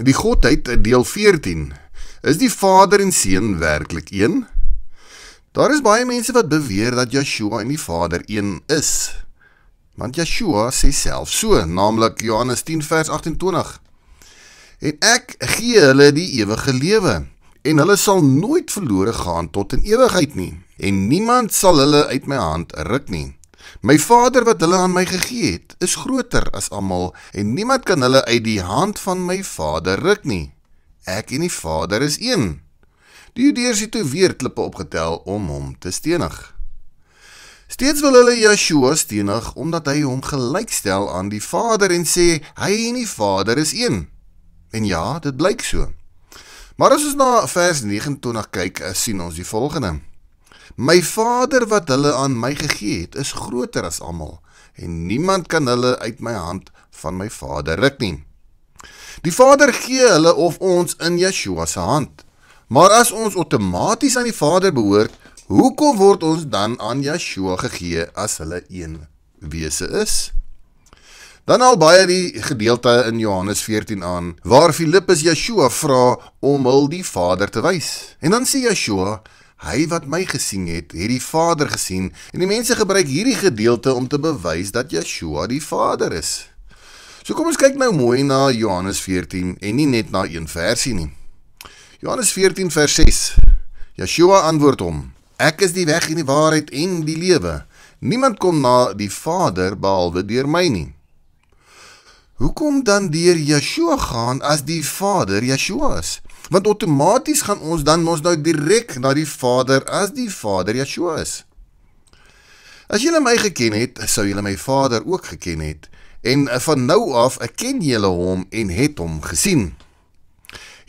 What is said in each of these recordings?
Die godheid deel 14. Is die Vader en Seun werklik een? Daar is baie mense wat beweer dat Yeshua en die Vader een is. Want Yeshua sê self so, naamlik Johannes 10 vers 28. En ek gee hulle die ewige lewe en hulle sal nooit verlore gaan tot in ewigheid nie en niemand sal hulle uit my hand ruk nie. My Vader wat hulle aan my gegee het, is groter as almal en niemand kan hulle uit die hand van my Vader ruk nie. Ek en die Vader is een. Die Judeërs het toe weer klippe opgetel om hom te stenig. Steeds wil hulle Yeshua stenig omdat hy hom gelykstel aan die Vader en sê hy en die Vader is een. En ja, dit blyk so. Maar as ons na vers 29 kyk, sien ons die volgende. My Vader wat hulle aan my gegee het, is groter as almal en niemand kan hulle uit my hand van my Vader ruk nie. Die Vader gee hulle of ons in Yeshua se hand. Maar as ons outomaties aan die Vader behoort, hoekom word ons dan aan Yeshua gegee as hulle een wese is? Dan al baie die gedeelte in Johannes 14 aan waar Filippus Yeshua vra om hul die Vader te wys. En dan sê Yeshua, Hy wat my gesien het, het die Vader gesien. En die mense gebruik hierdie gedeelte om te bewys dat Yeshua die Vader is. So kom ons kyk nou mooi na Johannes 14 en nie net na een versie nie. Johannes 14 vers 6. Yeshua antwoord hom: Ek is die weg en die waarheid en die lewe. Niemand kom na die Vader behalwe deur my nie hoekom dan deur Yeshua gaan as die Vader Yeshua is? Want outomaties gaan ons dan mos nou direk na die Vader as die Vader Yeshua is. As julle my geken het, sou julle my Vader ook geken het en eh, van nou af erken eh, julle hom en het hom gesien.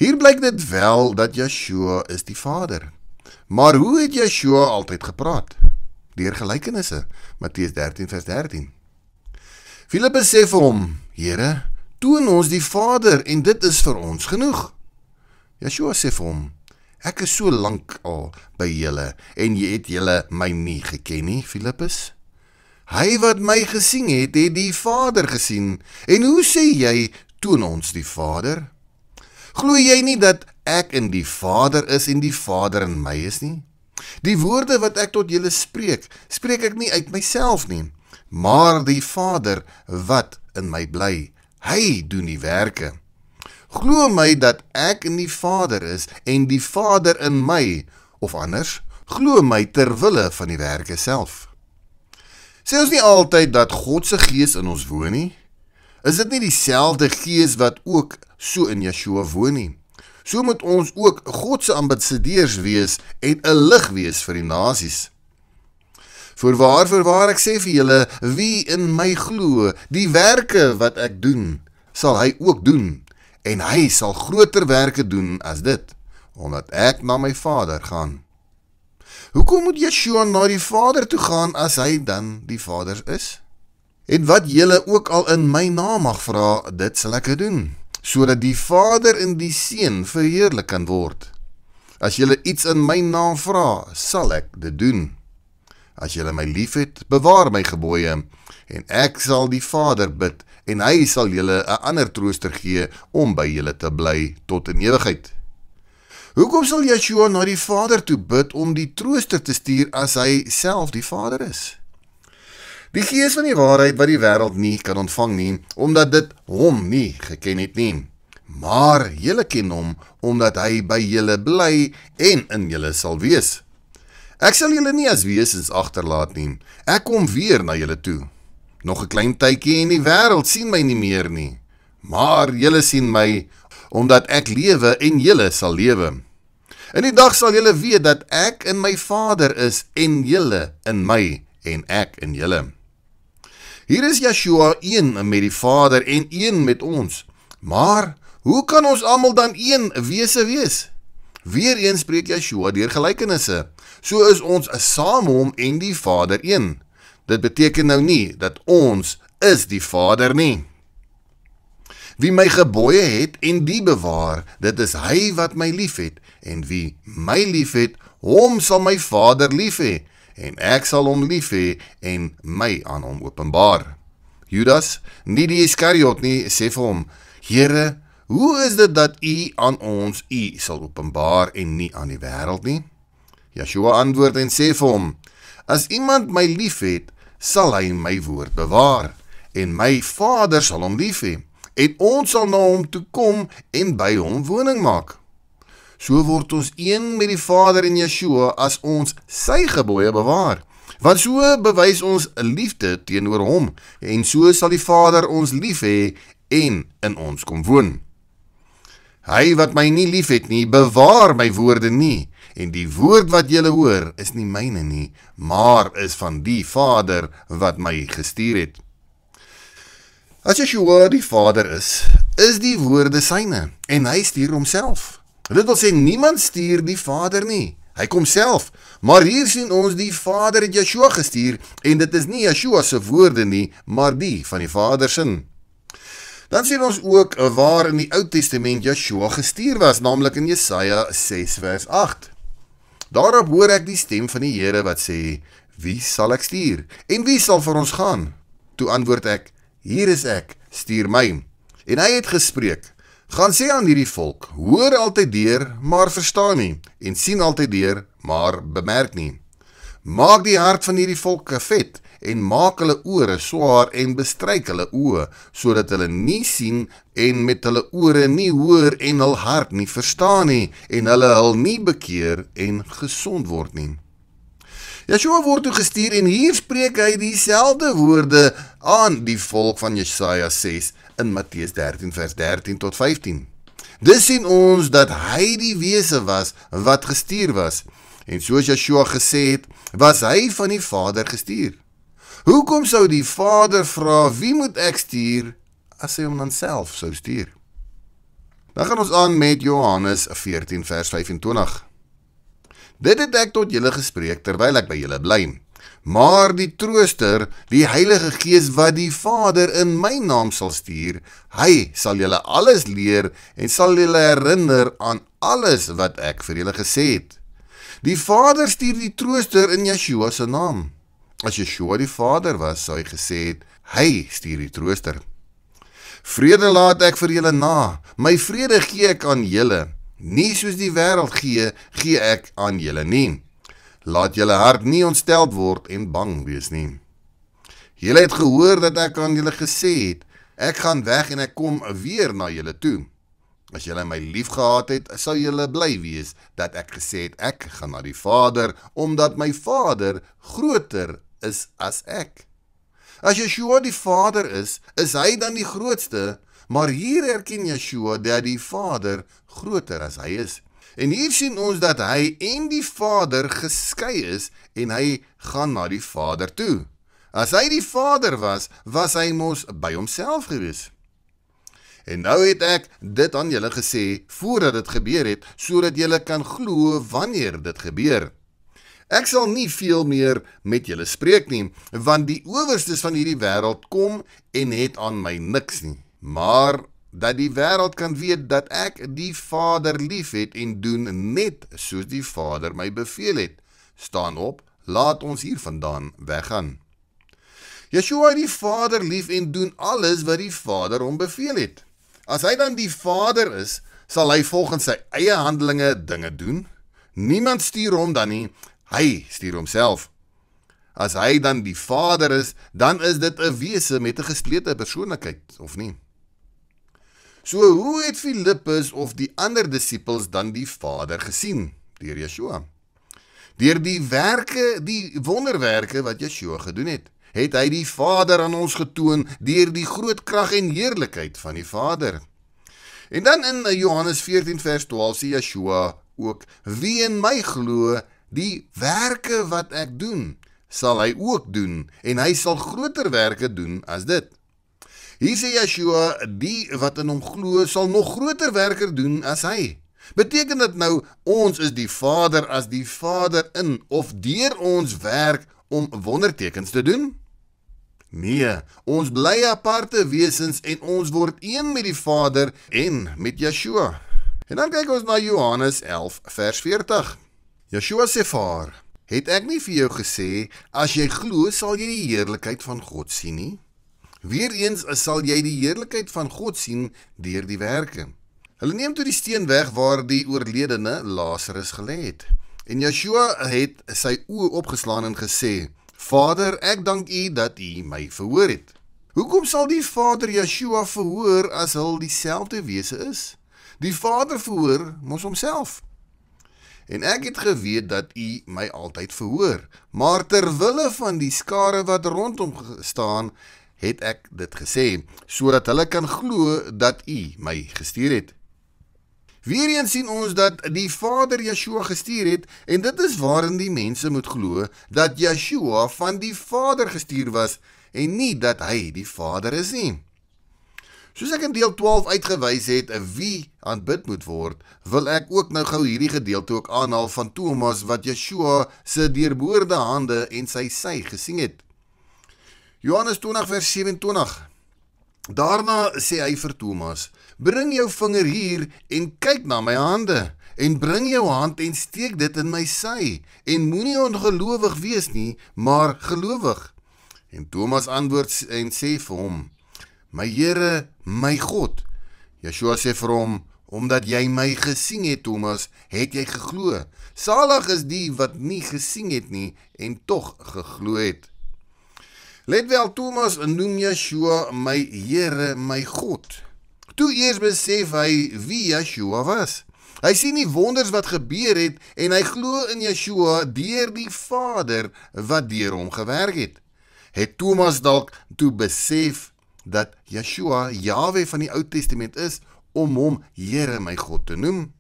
Hier blyk dit wel dat Yeshua is die Vader. Maar hoe het Yeshua altyd gepraat? Deur gelykenisse, Matteus 13 vers 13. Filippus sê vir hom: "Here, toon ons die Vader en dit is vir ons genoeg." Yeshua sê vir hom: "Ek is so lank al by julle en jy het julle my nie geken nie, Filippus. Hy wat my gesien het, het die Vader gesien. En hoe sê jy toon ons die Vader? Glo jy nie dat ek in die Vader is en die Vader in my is nie?" Die woorde wat ek tot julle spreek, spreek ek nie uit myself nie, maar die Vader wat in my bly. Hy doen die werke. Glo my dat ek in die Vader is en die Vader in my of anders, glo my ter wille van die werke self. Sê ons nie altyd dat God se Gees in ons woon nie? Is dit nie dieselfde Gees wat ook so in Yeshua woon nie? So moet ons ook God se ambassadeurs wees en 'n lig wees vir die nasies. Voor waar vir waar ek sê vir julle wie in my glo, die werke wat ek doen, sal hy ook doen en hy sal groter werke doen as dit, omdat ek na my Vader gaan. Hoekom moet Yeshua na die Vader toe gaan as hy dan die Vader is? En wat julle ook al in my naam mag vra, dit sal ek doen, sodat die Vader in die Seun verheerlik kan word. As julle iets in my naam vra, sal ek dit doen. As jy my liefhet, bewaar my gebooie en ek sal die Vader bid en hy sal julle 'n ander trooster gee om by julle te bly tot in ewigheid. Hoekom sal Yeshua na die Vader toe bid om die trooster te stuur as hy self die Vader is? Die Gees van die waarheid wat die wêreld nie kan ontvang nie, omdat dit hom nie geken het nie. Maar julle ken hom omdat hy by julle bly en in julle sal wees. Ek sal julle nie as wesens agterlaat nie. Ek kom weer na julle toe. Nog 'n klein tydjie en die wêreld sien my nie meer nie. Maar julle sien my omdat ek lewe en julle sal lewe. In die dag sal julle weet dat ek in my Vader is en julle in my en ek in julle. Hier is Yeshua een met die Vader en een met ons. Maar hoe kan ons almal dan een wese wees? Weereens spreek Yeshua deur gelykenisse. So is ons saam hom en die Vader een. Dit beteken nou nie dat ons is die Vader nie. Wie my gebooie het en die bewaar, dit is hy wat my liefhet en wie my liefhet, hom sal my Vader liefhê en ek sal hom liefhê en my aan hom openbaar. Judas, nie die Iskariot nie, sê vir hom: Here, hoe is dit dat u aan ons u sal openbaar en nie aan die wêreld nie? Yeshua antwoord en sê vir hom: As iemand my liefhet, sal hy my woord bewaar en my Vader sal hom liefhê en ons sal na hom toe kom en by hom woning maak. So word ons een met die Vader en Yeshua as ons sy gebooie bewaar. Want so bewys ons 'n liefde teenoor hom en so sal die Vader ons liefhê en in ons kom woon. Hy wat my nie liefhet nie, bewaar my woorde nie en die woord wat julle hoor is nie myne nie, maar is van die Vader wat my gestuur het. As Yeshua die Vader is, is die woorde syne en hy stuur homself. Dit wil sê niemand stuur die Vader nie. Hy kom self. Maar hier sien ons die Vader het Yeshua gestuur en dit is nie Yeshua se woorde nie, maar die van die Vader se. Dan sien ons ook waar in die Ou Testament Yeshua gestuur was, naamlik in Jesaja 6 vers 8. Daarop hoor ek die stem van die Here wat sê: "Wie sal ek stuur? En wie sal vir ons gaan?" Toe antwoord ek: "Hier is ek, stuur my." En hy het gespreek: "Gaan sê aan hierdie volk: Hoor altyd deur, maar verstaan nie, en sien altyd deur, maar bemerk nie. Maak die hart van hierdie volk vet en maak hulle ore swaar en bestryk hulle oë sodat hulle nie sien en met hulle ore nie hoor en hul hart nie verstaan nie en hulle hul nie bekeer en gesond word nie. Yeshua word toe gestuur en hier spreek hy dieselfde woorde aan die volk van Jesaja 6 in Matteus 13 vers 13 tot 15. Dis sien ons dat hy die wese was wat gestuur was. En soos Yeshua gesê het, was hy van die Vader gestuur. Hoekom sou die Vader vra wie moet ek stuur as hy hom dan self sou stuur? Dan gaan ons aan met Johannes 14 vers 25. Dit het ek tot julle gespreek terwyl ek by julle bly. Maar die trooster, die Heilige Gees wat die Vader in my naam sal stuur, hy sal julle alles leer en sal julle herinner aan alles wat ek vir julle gesê het. Die Vader stuur die trooster in Yeshua se naam. As Yeshua die Vader was, sou hy gesê het, hy stuur die Trooster. Vrede laat ek vir julle na. My vrede gee ek aan julle. Nie soos die wêreld gee, gee ek aan julle nie. Laat julle hart nie ontsteld word en bang wees nie. Julle het gehoor dat ek aan julle gesê het, ek gaan weg en ek kom weer na julle toe. As julle my liefgehad het, sou julle bly wees dat ek gesê het ek gaan na die Vader omdat my Vader groter is as ek. As Yeshua die Vader is, is hy dan die grootste, maar hier erken Yeshua dat die Vader groter as hy is. En hier sien ons dat hy en die Vader geskei is en hy gaan na die Vader toe. As hy die Vader was, was hy mos by homself gewees. En nou het ek dit aan julle gesê voordat dit gebeur het, sodat julle kan glo wanneer dit gebeur het. Ek sal nie veel meer met julle spreek nie, want die owerstes van hierdie wêreld kom en het aan my niks nie. Maar dat die wêreld kan weet dat ek die Vader liefhet en doen net soos die Vader my beveel het. Staan op, laat ons hier vandaan weggaan. Yeshua het die Vader lief en doen alles wat die Vader hom beveel het. As hy dan die Vader is, sal hy volgens sy eie handelinge dinge doen. Niemand stuur hom dan nie, Hy stuur homself. As hy dan die Vader is, dan is dit 'n wese met 'n gesplete persoonlikheid, of nie? So hoe het Filippus of die ander disippels dan die Vader gesien deur Yeshua? Deur die werke, die wonderwerke wat Yeshua gedoen het, het hy die Vader aan ons getoon deur die groot krag en heerlikheid van die Vader. En dan in Johannes 14 vers 12 sê Yeshua ook: "Wie in my glo, Die werke wat ek doen, sal hy ook doen en hy sal groter werke doen as dit. Hier sê Yeshua, die wat in hom glo, sal nog groter werke doen as hy. Beteken dit nou ons is die Vader as die Vader in of deur ons werk om wondertekens te doen? Nee, ons bly aparte wesens en ons word een met die Vader en met Yeshua. En dan kyk ons na Johannes 11 vers 40. Yeshua sê vir haar: "Het ek nie vir jou gesê as jy glo sal jy die heerlikheid van God sien nie? Weereens sal jy die heerlikheid van God sien deur die werke." Hulle neem toe die steen weg waar die oorledene Lazarus gelê het. En Yeshua het sy oë opgeslaan en gesê: "Vader, ek dank U dat U my verhoor het." Hoekom sal die Vader Yeshua verhoor as hy dieselfde wese is? Die Vader verhoor mos homself en ek het geweet dat u my altyd verhoor. Maar ter wille van die skare wat rondom staan, het ek dit gesê sodat hulle kan glo dat u my gestuur het. Weerheen sien ons dat die Vader Yeshua gestuur het en dit is waarin die mense moet glo dat Yeshua van die Vader gestuur was en nie dat hy die Vader is nie. Soos ek in deel 12 uitgewys het wie aanbid moet word, wil ek ook nou gou hierdie gedeelte ook aanhaal van Thomas wat Yeshua se deurboorde hande en sy sy gesien het. Johannes 20 vers 27. Daarna sê hy vir Thomas: "Bring jou vinger hier en kyk na my hande." En bring jou hand en steek dit in my sy en moenie ongelowig wees nie, maar gelowig. En Thomas antwoord en sê vir hom: My Here my God. Yeshua sê vir hom, omdat jy my gesien het, Thomas, het jy geglo. Salig is die wat nie gesien het nie en tog geglo het. Let wel, Thomas noem Yeshua my Here, my God. Toe eers besef hy wie Yeshua was. Hy sien die wonders wat gebeur het en hy glo in Yeshua deur die Vader wat deur hom gewerk het. Het Thomas dalk toe besef dat Yeshua Jawe van die Ou Testament is om hom Here my God te noem.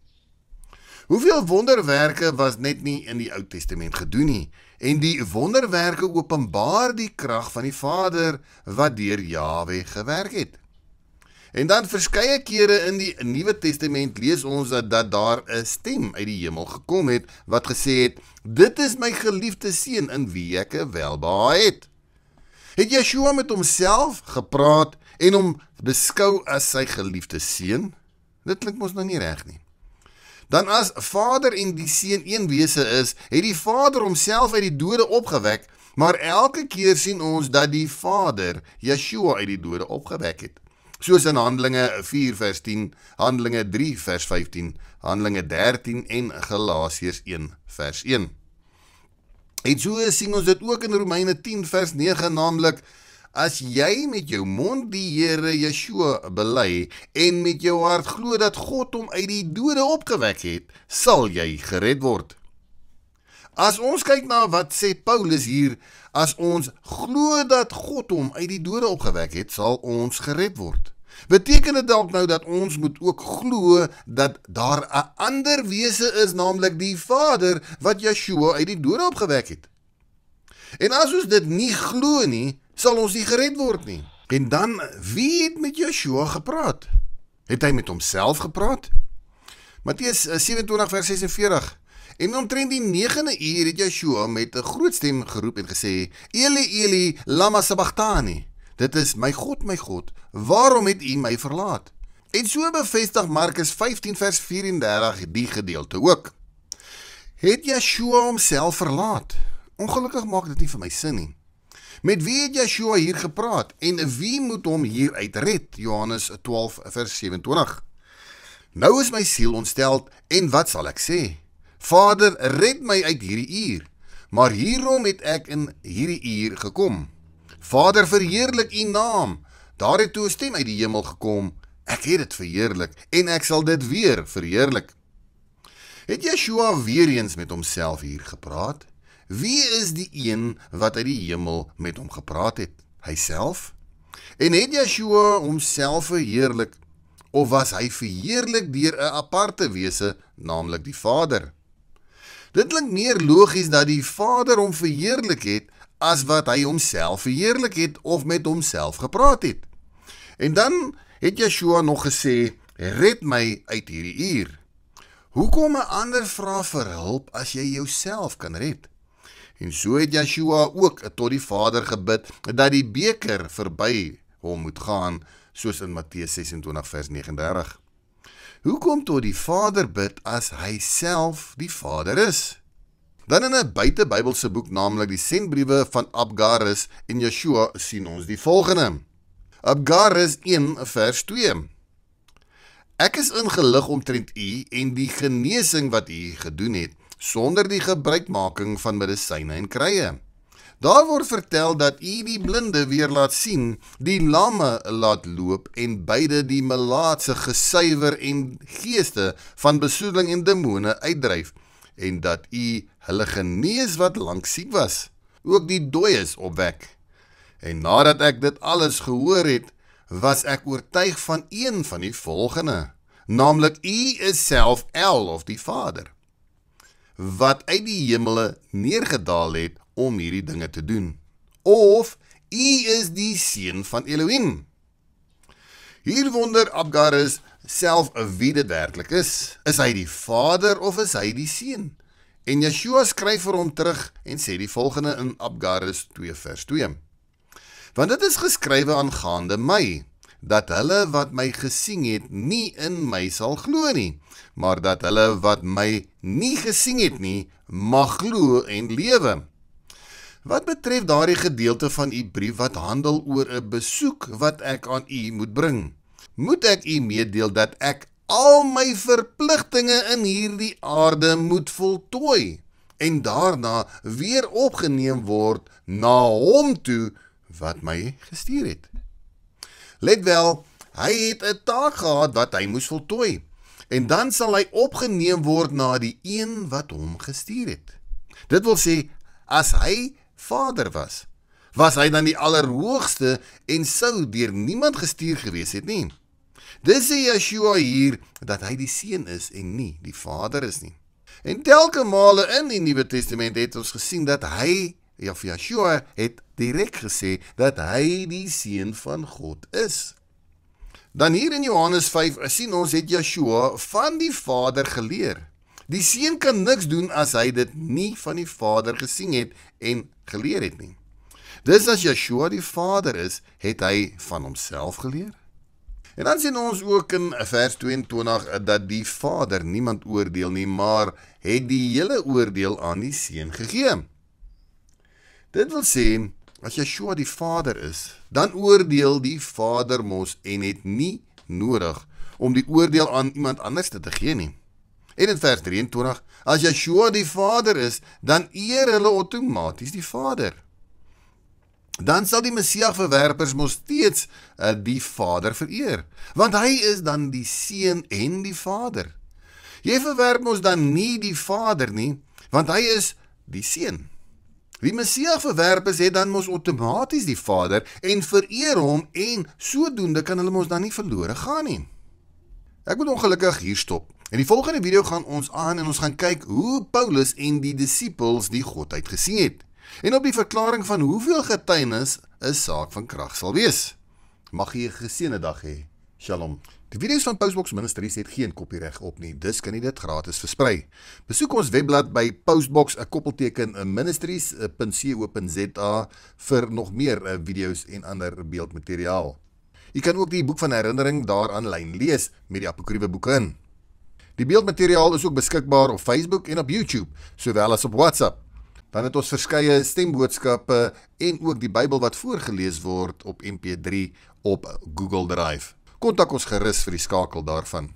Hoeveel wonderwerke was net nie in die Ou Testament gedoen nie en die wonderwerke openbaar die krag van die Vader wat deur Jawe gewerk het. En dan verskeie kere in die Nuwe Testament lees ons dat, dat daar 'n stem uit die hemel gekom het wat gesê het: "Dit is my geliefde seun in wie ek welbehaag het." het Yeshua met homself gepraat en hom beskou as sy geliefde seun? Dit klink mos nou nie reg nie. Dan as Vader en die Seun een wese is, het die Vader homself uit die dode opgewek, maar elke keer sien ons dat die Vader Yeshua uit die dode opgewek het. Soos in Handelinge 4:10, Handelinge 3:15, Handelinge 13 en Galasiërs 1:1. En so sien ons dit ook in Romeine 10 vers 9 naamlik as jy met jou mond die Here Yeshua bely en met jou hart glo dat God hom uit die dode opgewek het, sal jy gered word. As ons kyk na wat sê Paulus hier, as ons glo dat God hom uit die dode opgewek het, sal ons gered word. Beteken dit dalk nou dat ons moet ook glo dat daar 'n ander wese is naamlik die Vader wat Yeshua uit die dood opgewek het? En as ons dit nie glo nie, sal ons nie gered word nie. En dan wie het met Yeshua gepraat? Het hy met homself gepraat? Matteus 27:46 eh, En omtrent die 9de uur het Yeshua met 'n groot stem geroep en gesê: "Eli, Eli, lama sabachthani." Dit is my God, my God, waarom het U my verlaat? En so bevestig Markus 15 vers 34 die gedeelte ook. Het Yeshua homself verlaat? Ongelukkig maak dit nie vir my sin nie. Met wie het Yeshua hier gepraat en wie moet hom hier uitred? Johannes 12 vers 27. Nou is my siel ontstel en wat sal ek sê? Vader, red my uit hierdie uur. Maar hierom het ek in hierdie uur gekom. Vader verheerlik U naam. Daar het toe 'n stem uit die hemel gekom. Ek het dit verheerlik en ek sal dit weer verheerlik. Het Yeshua weer eens met homself hier gepraat? Wie is die een wat uit die hemel met hom gepraat het? Hy self? En het Yeshua homself verheerlik of was hy verheerlik deur 'n aparte wese, naamlik die Vader? Dit klink meer logies dat die Vader hom verheerlik het as wat hy homself verheerlik het of met homself gepraat het. En dan het Yeshua nog gesê, "Red my uit hierdie uur." Hoekom 'n ander vra vir hulp as jy jouself kan red? En so het Yeshua ook tot die Vader gebid dat die beker verby hom moet gaan, soos in Matteus 26 vers 39. Hoekom tot die Vader bid as hy self die Vader is? Dan in 'n buite Bybelse boek naamlik die sendbriewe van Abgarus en Yeshua sien ons die volgende. Abgarus 1 vers 2. Ek is ingelig omtrent u en die genesing wat u gedoen het sonder die gebruikmaking van medisyne en krye. Daar word vertel dat u die blinde weer laat sien, die lamme laat loop en beide die melaatse gesuiwer en geeste van besoedeling en demone uitdryf en dat u hulle genees wat lank siek was, ook die dooies opwek. En nadat ek dit alles gehoor het, was ek oortuig van een van die volgende, naamlik U is self El of die Vader wat uit die hemele neergedaal het om hierdie dinge te doen. Of U is die seun van Elohim. Hier wonder Abgarus self wie dit werklik is. Is hy die Vader of is hy die seun? En Yeshua skryf vir hom terug en sê die volgende in Abgarus 2:2. Want dit is geskrywe aangaande my dat hulle wat my gesien het nie in my sal glo nie, maar dat hulle wat my nie gesien het nie mag glo en lewe. Wat betref daardie gedeelte van u brief wat handel oor 'n besoek wat ek aan u moet bring, moet ek u meedeel dat ek al my verpligtinge in hierdie aarde moet voltooi en daarna weer opgeneem word na hom toe wat my gestuur het. Let wel, hy het 'n taak gehad wat hy moes voltooi en dan sal hy opgeneem word na die een wat hom gestuur het. Dit wil sê as hy Vader was, was hy dan die allerhoogste en sou deur niemand gestuur gewees het nie. Dis sê Yeshua hier dat hy die seun is en nie die Vader is nie. En telke male in die Nuwe Testament het ons gesien dat hy, ja, Yeshua het direk gesê dat hy die seun van God is. Dan hier in Johannes 5 sien ons het Yeshua van die Vader geleer. Die seun kan niks doen as hy dit nie van die Vader gesien het en geleer het nie. Dis as Yeshua die Vader is, het hy van homself geleer. En dan sien ons ook in vers 22 dat die Vader niemand oordeel nie, maar het die hele oordeel aan die Seun gegee. Dit wil sê as Yeshua die Vader is, dan oordeel die Vader mos en het nie nodig om die oordeel aan iemand anders te gee nie. En in vers 23, as Yeshua die Vader is, dan eer hulle outomaties die Vader dan sal die Messias verwerpers mos steeds eh, die Vader vereer, want hy is dan die seun en die Vader. Jy verwerp mos dan nie die Vader nie, want hy is die seun. Wie Messias verwerp is, het dan mos outomaties die Vader en vereer hom en sodoende kan hulle mos dan nie verlore gaan nie. Ek moet ongelukkig hier stop. In die volgende video gaan ons aan en ons gaan kyk hoe Paulus en die disippels die godheid gesien het en op die verklaring van hoeveel getuienis 'n saak van krag sal wees. Mag jy 'n geseënde dag hê. Shalom. Die video's van Postbox Ministries het geen kopiereg op nie, dus kan jy dit gratis versprei. Besoek ons webblad by postbox@ministries.co.za vir nog meer eh, video's en ander beeldmateriaal. Jy kan ook die boek van herinnering daar aanlyn lees met die apokryfe boeke in. Die beeldmateriaal is ook beskikbaar op Facebook en op YouTube, sowel as op WhatsApp. Dan het ons verskeie stemboodskappe en ook die Bybel wat voorgeles word op MP3 op Google Drive. Kontak ons gerus vir die skakel daarvan.